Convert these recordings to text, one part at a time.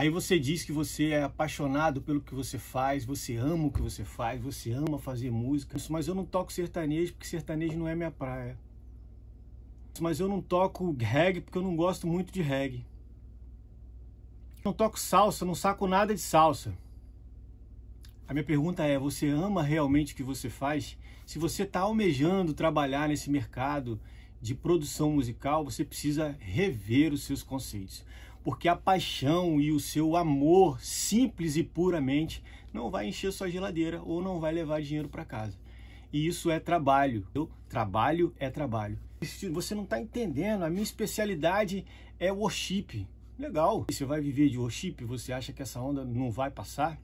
Aí você diz que você é apaixonado pelo que você faz, você ama o que você faz, você ama fazer música. Mas eu não toco sertanejo porque sertanejo não é minha praia. Mas eu não toco reggae porque eu não gosto muito de reggae. Não toco salsa, não saco nada de salsa. A minha pergunta é: você ama realmente o que você faz? Se você está almejando trabalhar nesse mercado de produção musical, você precisa rever os seus conceitos porque a paixão e o seu amor, simples e puramente, não vai encher sua geladeira ou não vai levar dinheiro para casa. E isso é trabalho. Eu, trabalho é trabalho. Você não está entendendo, a minha especialidade é worship. Legal. Você vai viver de worship? Você acha que essa onda não vai passar?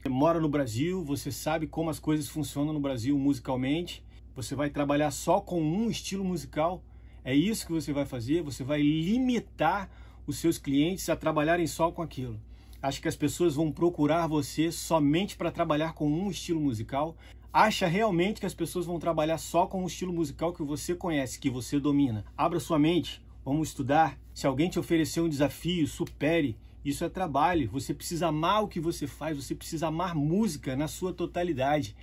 Você mora no Brasil, você sabe como as coisas funcionam no Brasil musicalmente. Você vai trabalhar só com um estilo musical? É isso que você vai fazer? Você vai limitar os seus clientes a trabalharem só com aquilo. Acha que as pessoas vão procurar você somente para trabalhar com um estilo musical? Acha realmente que as pessoas vão trabalhar só com o um estilo musical que você conhece, que você domina? Abra sua mente, vamos estudar. Se alguém te oferecer um desafio, supere. Isso é trabalho. Você precisa amar o que você faz, você precisa amar música na sua totalidade.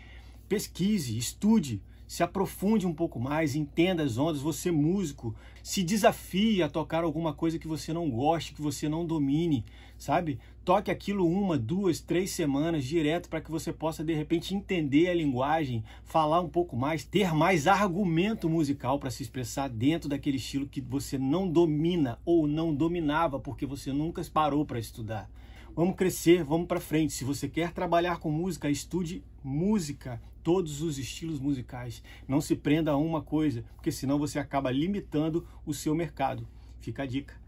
Pesquise, estude, se aprofunde um pouco mais, entenda as ondas, você é músico, se desafie a tocar alguma coisa que você não goste, que você não domine, sabe? Toque aquilo uma, duas, três semanas direto para que você possa de repente entender a linguagem, falar um pouco mais, ter mais argumento musical para se expressar dentro daquele estilo que você não domina ou não dominava porque você nunca parou para estudar. Vamos crescer, vamos para frente. Se você quer trabalhar com música, estude música, todos os estilos musicais. Não se prenda a uma coisa, porque senão você acaba limitando o seu mercado. Fica a dica.